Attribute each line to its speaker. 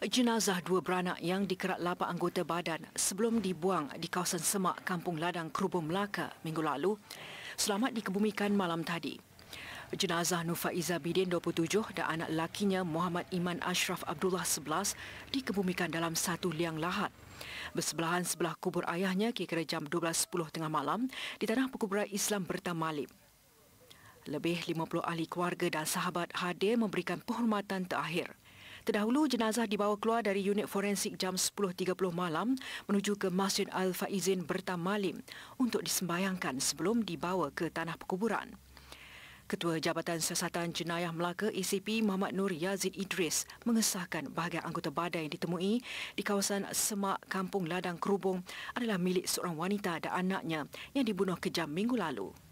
Speaker 1: Jenazah dua beranak yang dikerat lapar anggota badan sebelum dibuang di kawasan semak Kampung Ladang Kerubu Melaka minggu lalu selamat dikebumikan malam tadi. Jenazah Nufa Iza Izabidin 27 dan anak lakinya Muhammad Iman Ashraf Abdullah 11 dikebumikan dalam satu liang lahat. Bersebelahan sebelah kubur ayahnya kira-kira jam 12.10 tengah malam di tanah perkuburan Islam Bertamalib. Lebih 50 ahli keluarga dan sahabat hadir memberikan penghormatan terakhir. Terdahulu, jenazah dibawa keluar dari unit forensik jam 10.30 malam menuju ke Masjid Al-Faizin Bertamalim untuk disembayangkan sebelum dibawa ke tanah perkuburan. Ketua Jabatan Siasatan Jenayah Melaka ACP Muhammad Nur Yazid Idris mengesahkan bahagian anggota badan yang ditemui di kawasan Semak Kampung Ladang Kerubung adalah milik seorang wanita dan anaknya yang dibunuh kejam minggu lalu.